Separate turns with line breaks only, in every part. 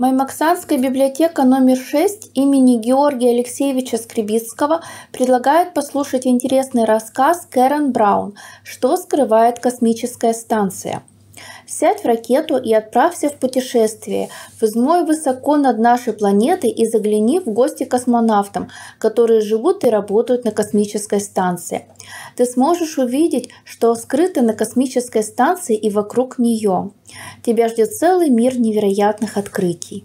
Маймаксанская библиотека номер 6 имени Георгия Алексеевича Скребицкого предлагает послушать интересный рассказ Кэрон Браун «Что скрывает космическая станция». Сядь в ракету и отправься в путешествие. Возьмой высоко над нашей планетой и загляни в гости космонавтам, которые живут и работают на космической станции. Ты сможешь увидеть, что скрыто на космической станции и вокруг нее. Тебя ждет целый мир невероятных открытий.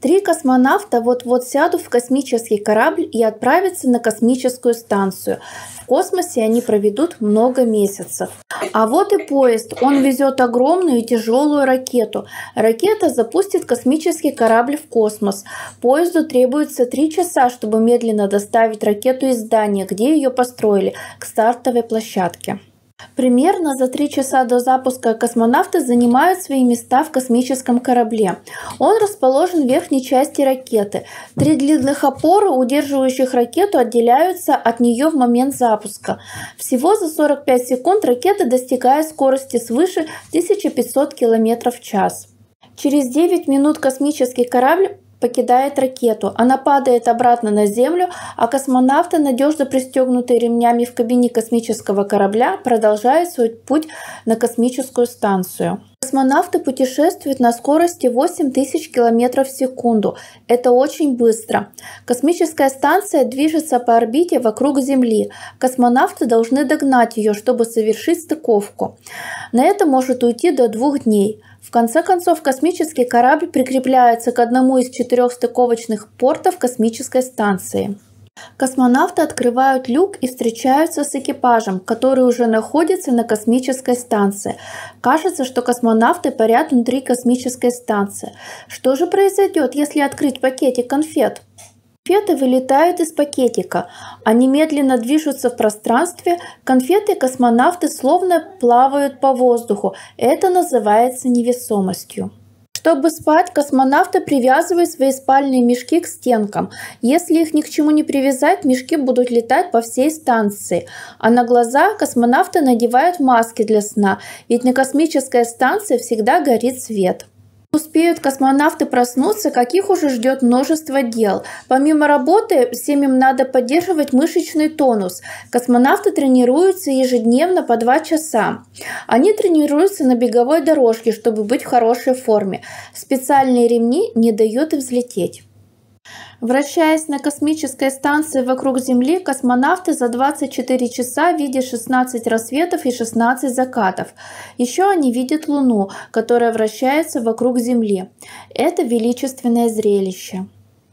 Три космонавта вот-вот сядут в космический корабль и отправятся на космическую станцию. В космосе они проведут много месяцев. А вот и поезд. Он везет огромную и тяжелую ракету. Ракета запустит космический корабль в космос. Поезду требуется три часа, чтобы медленно доставить ракету из здания, где ее построили, к стартовой площадке. Примерно за три часа до запуска космонавты занимают свои места в космическом корабле. Он расположен в верхней части ракеты. Три длинных опоры, удерживающих ракету, отделяются от нее в момент запуска. Всего за 45 секунд ракета достигает скорости свыше 1500 км в час. Через 9 минут космический корабль покидает ракету. Она падает обратно на Землю, а космонавты, надежно пристегнутые ремнями в кабине космического корабля, продолжают свой путь на космическую станцию. Космонавты путешествуют на скорости 8000 км в секунду. Это очень быстро. Космическая станция движется по орбите вокруг Земли. Космонавты должны догнать ее, чтобы совершить стыковку. На это может уйти до двух дней. В конце концов, космический корабль прикрепляется к одному из четырех стыковочных портов космической станции. Космонавты открывают люк и встречаются с экипажем, который уже находится на космической станции. Кажется, что космонавты парят внутри космической станции. Что же произойдет, если открыть пакетик конфет? Конфеты вылетают из пакетика. Они медленно движутся в пространстве. Конфеты космонавты словно плавают по воздуху. Это называется невесомостью. Чтобы спать, космонавты привязывают свои спальные мешки к стенкам. Если их ни к чему не привязать, мешки будут летать по всей станции. А на глаза космонавты надевают маски для сна, ведь на космической станции всегда горит свет. Успеют космонавты проснуться, каких уже ждет множество дел. Помимо работы, всем им надо поддерживать мышечный тонус. Космонавты тренируются ежедневно по 2 часа. Они тренируются на беговой дорожке, чтобы быть в хорошей форме. Специальные ремни не дают им взлететь. Вращаясь на космической станции вокруг Земли, космонавты за 24 часа видят 16 рассветов и 16 закатов. Еще они видят Луну, которая вращается вокруг Земли. Это величественное зрелище.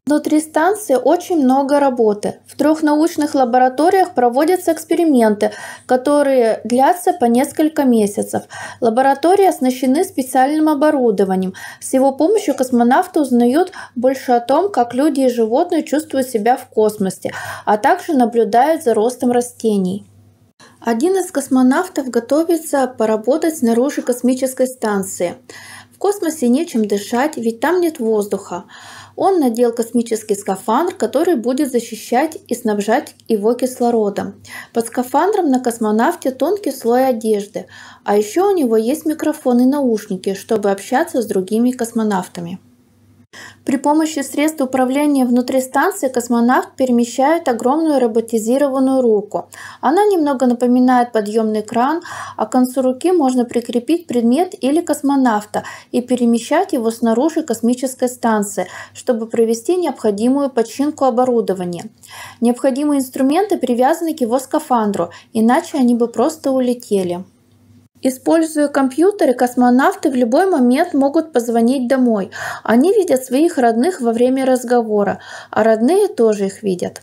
Внутри станции очень много работы. В трех научных лабораториях проводятся эксперименты, которые длятся по несколько месяцев. Лаборатории оснащены специальным оборудованием. С его помощью космонавты узнают больше о том, как люди и животные чувствуют себя в космосе, а также наблюдают за ростом растений. Один из космонавтов готовится поработать снаружи космической станции. В космосе нечем дышать, ведь там нет воздуха. Он надел космический скафандр, который будет защищать и снабжать его кислородом. Под скафандром на космонавте тонкий слой одежды, а еще у него есть микрофон и наушники, чтобы общаться с другими космонавтами. При помощи средств управления внутри станции космонавт перемещает огромную роботизированную руку. Она немного напоминает подъемный кран, а к концу руки можно прикрепить предмет или космонавта и перемещать его снаружи космической станции, чтобы провести необходимую починку оборудования. Необходимые инструменты привязаны к его скафандру, иначе они бы просто улетели. Используя компьютеры, космонавты в любой момент могут позвонить домой. Они видят своих родных во время разговора, а родные тоже их видят.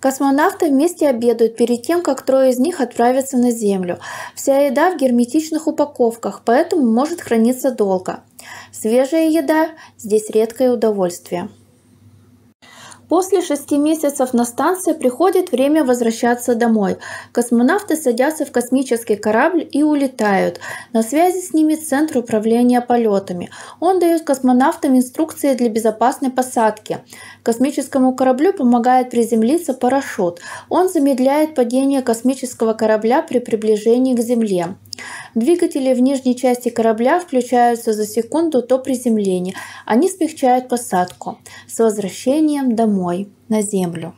Космонавты вместе обедают перед тем, как трое из них отправятся на Землю. Вся еда в герметичных упаковках, поэтому может храниться долго. Свежая еда – здесь редкое удовольствие. После шести месяцев на станции приходит время возвращаться домой. Космонавты садятся в космический корабль и улетают. На связи с ними Центр управления полетами. Он дает космонавтам инструкции для безопасной посадки. Космическому кораблю помогает приземлиться парашют. Он замедляет падение космического корабля при приближении к Земле. Двигатели в нижней части корабля включаются за секунду до приземления. Они смягчают посадку с возвращением домой, на Землю.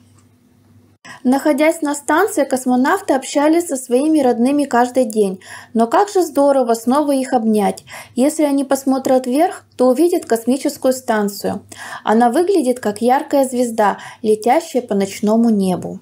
Находясь на станции, космонавты общались со своими родными каждый день. Но как же здорово снова их обнять. Если они посмотрят вверх, то увидят космическую станцию. Она выглядит как яркая звезда, летящая по ночному небу.